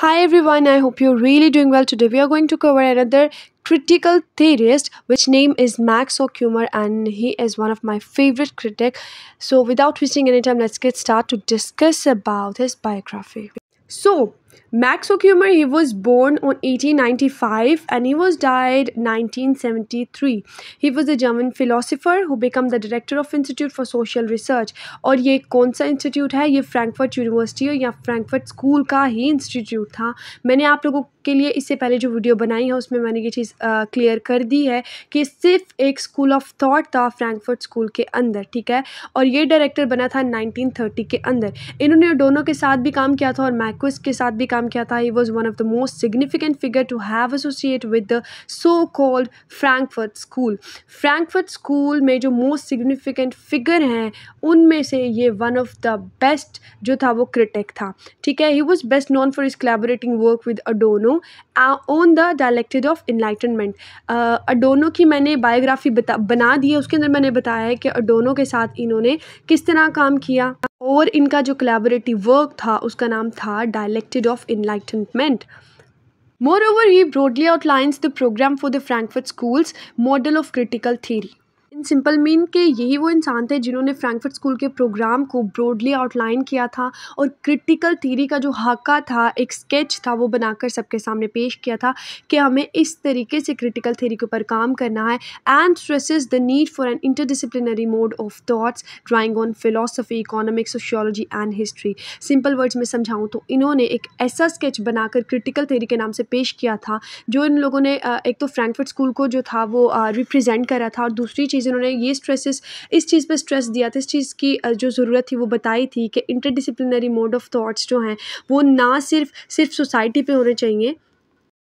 Hi everyone, I hope you're really doing well. Today we are going to cover another critical theorist which name is Max O'Kumar and he is one of my favorite critic. So without wasting any time, let's get started to discuss about his biography. So Max Hockheimer, he was born on 1895 and he was died 1973. He was a German philosopher who became the director of Institute for Social Research. और ये कौन सा institute है ये Frankfurt university या Frankfurt school का ही institute था मैंने आप लोगों उसके लिए इससे पहले जो वीडियो बनाई है उसमें मैंने ये चीज़ क्लियर कर दी है कि सिर्फ एक स्कूल ऑफ थाट था फ्रैंकफर्ट स्कूल के अंदर ठीक है और ये डायरेक्टर बना था 1930 के अंदर इन्होंने डोनो के साथ भी काम किया था और मैक्विस के साथ भी काम किया था he was one of the most significant figure to have associate with the so called Frankfurt school Frankfurt school में जो मोस्ट सिग्निफिकेंट फिगर हैं उनमें से ये वन ऑफ द बेस्ट जो था वो क्रिटिक था ठीक है he was best known for his collaborating work with Adorno हूँ on the dialectic of enlightenment Adorno की मैंने बायोग्राफी बता बना दी है उसके अंदर मैंने बताया है कि अडोनो के साथ इन्होंने किस तरह काम किया और इनका जो कलेबोरेटिव वर्क था उसका नाम था dialectic of moreover he broadly outlines the program for the Frankfurt school's model of critical theory in simple mean के यही वो इंसान थे जिन्होंने फ्रैंकफर्ट स्कूल के प्रोग्राम को ब्रॉडली आउटलाइन किया था और क्रिटिकल थीरी का जो हाका था एक स्केच था वो बनाकर सबके सामने पेश किया था कि हमें इस तरीके से क्रिटिकल थीरी के ऊपर काम करना है and stresses the need for an interdisciplinary mode of thoughts drawing on philosophy economics sociology and history simple words में समझाऊँ तो इन्होंने एक ऐसा स्केच बनाकर क्रिटिकल थेरी के नाम से पेश किया था जो इन लोगों ने एक तो फ्रैंकफर्ट स्कूल को जो था वो रिप्रजेंट करा था और दूसरी चीज़ जिन्होंने ये स्ट्रेसेस इस चीज़ पर स्ट्रेस दिया था इस चीज़ की जो ज़रूरत थी वो बताई थी कि इंटरडिसिप्लिनरी मोड ऑफ थॉट्स जो हैं वो ना सिर्फ सिर्फ सोसाइटी पे होने चाहिए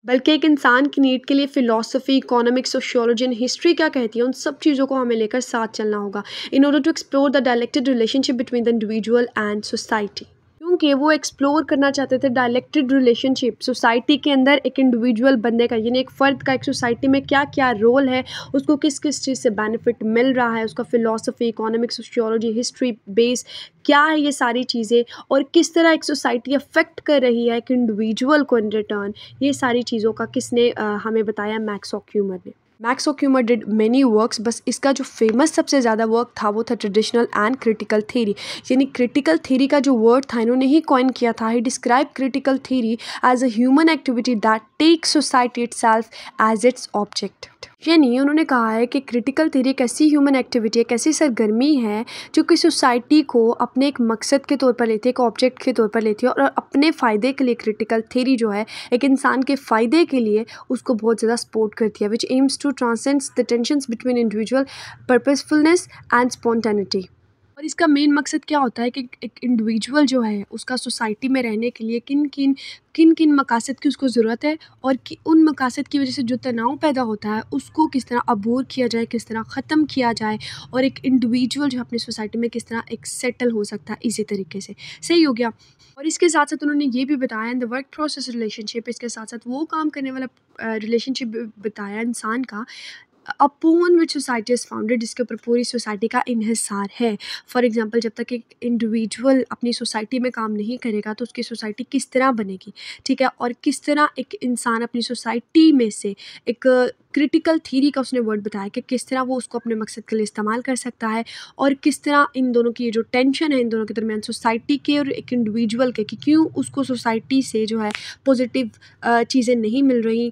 बल्कि एक इंसान की नीड के लिए philosophy economic sociology and history क्या कहती है उन सब चीज़ों को हमें लेकर साथ चलना होगा in order to explore the dialectic relationship between the individual and society के वो एक्सप्लोर करना चाहते थे डायलेक्टेड रिलेशनशिप सोसाइटी के अंदर एक इंडिविजुअल बंदे का यानी एक फ़र्द का एक सोसाइटी में क्या क्या रोल है उसको किस किस चीज़ से बेनिफिट मिल रहा है उसका philosophy economic sociology history base क्या है ये सारी चीज़ें और किस तरह एक सोसाइटी अफेक्ट कर रही है एक इंडिविजुअल को इन रिटर्न ये सारी चीज़ों का किसने आ, हमें बताया मैक्स ऑक्यूमर ने Max Horkheimer did many works बस इसका जो फेमस सबसे ज़्यादा वर्क था वो था ट्रेडिशनल एंड क्रिटिकल थेरी यानी क्रिटिकल थेरी का जो वर्ड था इन्होंने ही कॉइन किया था he describe critical theory as a human activity that take society itself as its object यानी उन्होंने कहा है कि क्रिटिकल थीरी एक ऐसी ह्यूमन एक्टिविटी है एक ऐसी सरगर्मी है जो कि सोसाइटी को अपने एक मकसद के तौर पर लेती है एक ऑब्जेक्ट के तौर पर लेती है और अपने फ़ायदे के लिए क्रिटिकल थीरी जो है एक इंसान के फ़ायदे के लिए उसको बहुत ज़्यादा सपोर्ट करती है which aims to transcend the tension between individual purposefulness and spontaneity और इसका मेन मकसद क्या होता है कि एक इंडिविजुअल जो है उसका सोसाइटी में रहने के लिए किन किन किन किन मकासद की उसको ज़रूरत है और कि उन मकासद की वजह से जो तनाव पैदा होता है उसको किस तरह अबूर किया जाए किस तरह ख़त्म किया जाए और एक इंडिविजुअल जो अपनी सोसाइटी में किस तरह एक सेटल हो सकता है इसी तरीके से सही हो गया और इसके साथ साथ उन्होंने ये भी बताया in the work process relationship इसके साथ साथ वो काम करने वाला रिलेशनशिप बताया इंसान का upon which society is founded जिसके ऊपर पूरी सोसाइटी का इन्हसार है फॉर एग्ज़ाम्पल जब तक एक इंडिविजुअल अपनी सोसाइटी में काम नहीं करेगा तो उसकी सोसाइटी किस तरह बनेगी ठीक है और किस तरह एक इंसान अपनी सोसाइटी में से एक क्रिटिकल थीरी का उसने वर्ड बताया कि किस तरह वो उसको अपने मकसद के लिए इस्तेमाल कर सकता है और किस तरह इन दोनों की जो टेंशन है इन दोनों के दरमियान सोसाइटी के और एक इंडिविजुअल के कि क्यों उसको सोसाइटी से जो है पॉजिटिव चीज़ें नहीं मिल रही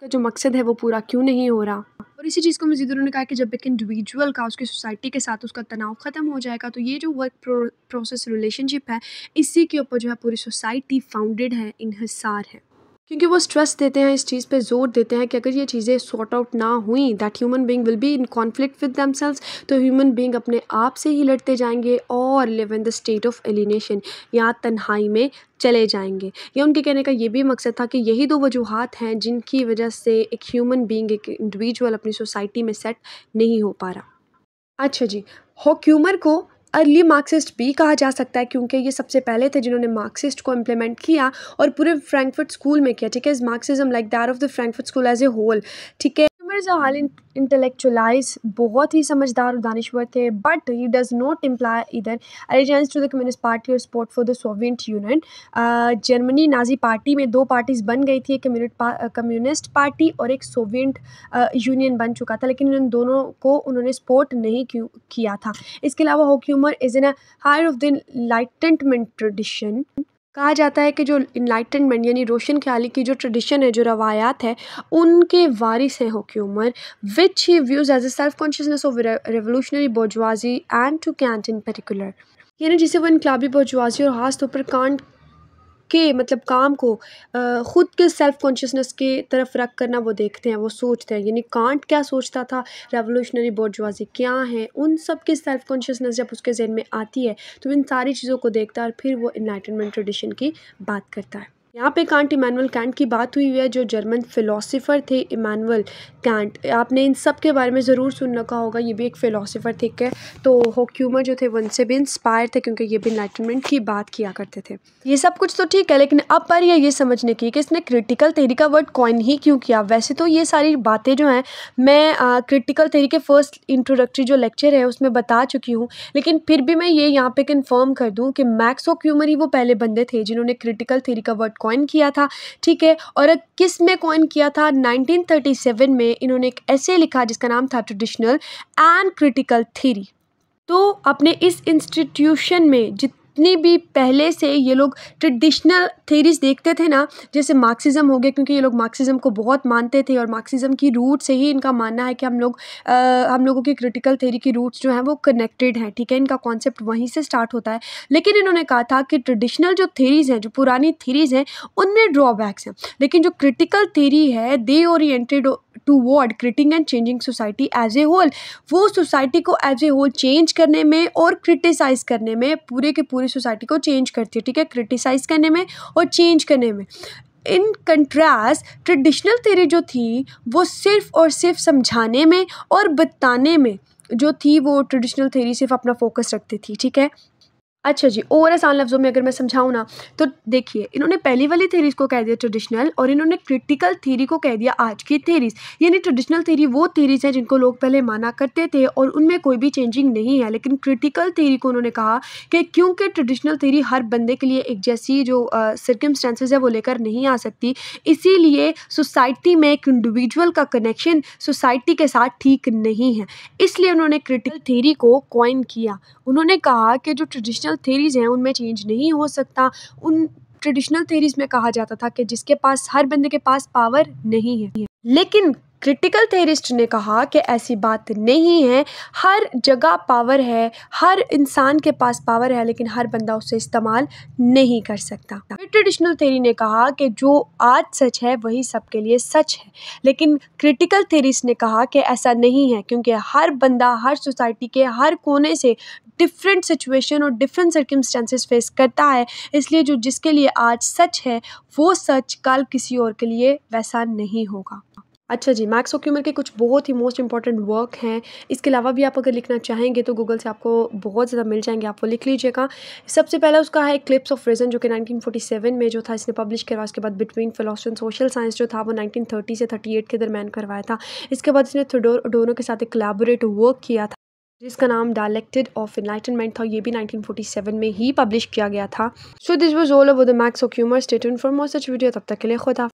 का जो मकसद है वो पूरा क्यों नहीं हो रहा और इसी चीज़ को मजीद उन्होंने कहा कि जब एक इंडिविजुअल का उसकी सोसाइटी के साथ उसका तनाव ख़त्म हो जाएगा तो ये जो वर्क प्रोसेस रिलेशनशिप है इसी के ऊपर जो है पूरी सोसाइटी फाउंडेड है इनहसार है क्योंकि वो स्ट्रेस देते हैं इस चीज़ पे जोर देते हैं कि अगर ये चीज़ें सॉर्ट आउट ना हुई that human being will be in conflict with themselves तो ह्यूमन बीइंग अपने आप से ही लड़ते जाएंगे और live in the state of alienation या तन्हाई में चले जाएंगे या उनके कहने का ये भी मकसद था कि यही दो वजूहत हैं जिनकी वजह से एक ह्यूमन बींग एक इंडिविजुअल अपनी सोसाइटी में सेट नहीं हो पा रहा अच्छा जी हॉक्यूमर को अर्ली मार्क्सिस्ट भी कहा जा सकता है क्योंकि ये सबसे पहले थे जिन्होंने मार्क्सिस्ट को इम्प्लीमेंट किया और पूरे फ्रैंकफर्ट स्कूल में किया ठीक है is Marxism like that of the Frankfurt school as a whole ठीक है मिर्ज़ा हाल इंटेलेक्चुलाइज बहुत ही समझदार और दानश्वर थे but he does not imply either allegiance to the communist party और support for the Soviet Union Germany Nazi party में दो पार्टीज़ बन गई थी एक कम्युनिस्ट पार्टी uh, और एक सोवियट यूनियन uh, बन चुका था लेकिन उन दोनों को उन्होंने सपोर्ट नहीं किया था इसके अलावा Horkheimer is in a heir of the enlightenment tradition कहा जाता है कि जो इनलाइटनमेंट यानी रोशन ख्याली की जो ट्रेडिशन है जो रवायात है उनके वारिस हैं हो की उमर which he views as a self consciousness of revolutionary bourgeoisie and to Kant in particular यानी जिसे वो इनकलाबी बोजवाजी और ख़ास तौर पर कांट के मतलब काम को ख़ुद के सेल्फ कॉन्शियसनेस के तरफ रख करना वो देखते हैं वो सोचते हैं यानी कांट क्या सोचता था रेवोल्यूशनरी बोर्जवाजी क्या है उन सब के सेल्फ कॉन्शियसनेस जब उसके जहन में आती है तो इन सारी चीज़ों को देखता है और फिर वो इन्लाइटनमेंट ट्रेडिशन की बात करता है यहाँ पे कांट इमानुअल कांट की बात हुई हुई है जो जर्मन फिलोसोफर थे इमानुअल कांट आपने इन सब के बारे में ज़रूर सुन रखा होगा ये भी एक फिलोसोफर थे के तो होक्यूमर जो थे उनसे भी इंस्पायर थे क्योंकि ये भी इनलाइटमेंट की बात किया करते थे ये सब कुछ तो ठीक है लेकिन अब पर यह ये समझने की कि इसने क्रिटिकल थेरी का वर्ड कॉइन ही क्यों किया वैसे तो ये सारी बातें जो हैं मैं क्रिटिकल थेरी के फ़र्स्ट इंट्रोडक्टरी जो लेक्चर है उसमें बता चुकी हूँ लेकिन फिर भी मैं ये यहाँ पर कन्फर्म कर दूँ कि मैक्स होक्यूमर ही वो पहले बंदे थे जिन्होंने क्रिटिकल थेरी का वर्ड कॉइन किया था ठीक है और किस में कॉइन किया था 1937 में इन्होंने एक ऐसे लिखा जिसका नाम था ट्रेडिशनल एंड क्रिटिकल थीरी तो अपने इस इंस्टीट्यूशन में जित जितनी भी पहले से ये लोग ट्रेडिशनल थेरीज़ देखते थे ना जैसे मार्क्सिज्म हो गया क्योंकि ये लोग मार्क्सिज़म को बहुत मानते थे और मार्क्सिज्म की रूट से ही इनका मानना है कि हम लोग आ, हम लोगों की क्रिटिकल थेरी की रूट्स जो हैं वो कनेक्टेड हैं ठीक है इनका कॉन्सेप्ट वहीं से स्टार्ट होता है लेकिन इन्होंने कहा था कि ट्रेडिशनल जो थेरीज़ हैं जो पुरानी थेरीज़ हैं उनमें ड्रॉबैक्स हैं लेकिन जो क्रिटिकल थेरी है they oriented to what critiquing and changing society as a whole वो सोसाइटी को एज ए होल चेंज करने में और क्रिटिसाइज़ करने में पूरे के पूरे सोसाइटी को चेंज करती है ठीक है क्रिटिसाइज़ करने में और चेंज करने में इन कंट्रास्ट ट्रेडिशनल थेरी जो थी वो सिर्फ और सिर्फ समझाने में और बताने में जो थी वो ट्रेडिशनल थेरी सिर्फ अपना फोकस रखती थी ठीक है अच्छा जी और आसान लफ्ज़ों में अगर मैं समझाऊँ ना तो देखिए इन्होंने पहली वाली थेरीज़ को कह दिया ट्रेडिशनल और इन्होंने क्रिटिकल थीरी को कह दिया आज की थेरीज़ यानी ट्रेडिशनल थेरी वो थीरीज़ हैं जिनको लोग पहले माना करते थे और उनमें कोई भी चेंजिंग नहीं है लेकिन क्रिटिकल थीरी को उन्होंने कहा कि क्योंकि ट्रेडिशनल थेरी हर बंदे के लिए एक जैसी जो सर्कमस्टेंसेज है वो लेकर नहीं आ सकती इसीलिए सोसाइटी में एक इंडिविजुअल का कनेक्शन सोसाइटी के साथ ठीक नहीं है इसलिए उन्होंने क्रिटिकल थेरी को कॉइन किया उन्होंने कहा कि जो ट्रेडिशनल ट्रेडिशनल थेरीज़ हैं उनमें चेंज नहीं हो सकता उन ट्रेडिशनल थेरीज़ में कहा जाता था कि जिसके पास हर बंदे के पास पावर नहीं है लेकिन क्रिटिकल थेरिस्ट ने कहा कि ऐसी बात नहीं है हर जगह पावर है हर इंसान के पास पावर है लेकिन हर बंदा उसे इस्तेमाल नहीं कर सकता फिर ट्रेडिशनल थेरी ने कहा कि जो आज सच है वही सबके लिए सच है लेकिन क्रिटिकल थेरिस्ट ने कहा कि ऐसा नहीं है क्योंकि हर बंदा हर सोसाइटी के हर कोने से डिफरेंट सिचुएशन और डिफरेंट सर्कमस्टेंसेस फेस करता है इसलिए जो जिसके लिए आज सच है वो सच कल किसी और के लिए वैसा नहीं होगा अच्छा जी मैक्स ओक्यूमर के कुछ बहुत ही मोस्ट इंपॉर्टेंट वर्क हैं इसके अलावा भी आप अगर लिखना चाहेंगे तो गूगल से आपको बहुत ज़्यादा मिल जाएंगे आप वो लिख लीजिएगा सबसे पहले उसका है क्लिप्स ऑफ रीजन जो कि 1947 में जो था इसने पब्लिश करवाया उसके बाद between philosophy and social science जो था वो नाइनटीन से थर्टी के दरमियान करवाया था इसके बाद इसने थोडोर डोनो के साथ एक कलेबोरेट वर्क किया था जिसका नाम डायलेक्टेड ऑफ इनलाइटनमेंट था ये भी 1947 में ही पब्लिश किया गया था so this was all over the Max Horkheimer stay for more such video तब तक के लिए खुदा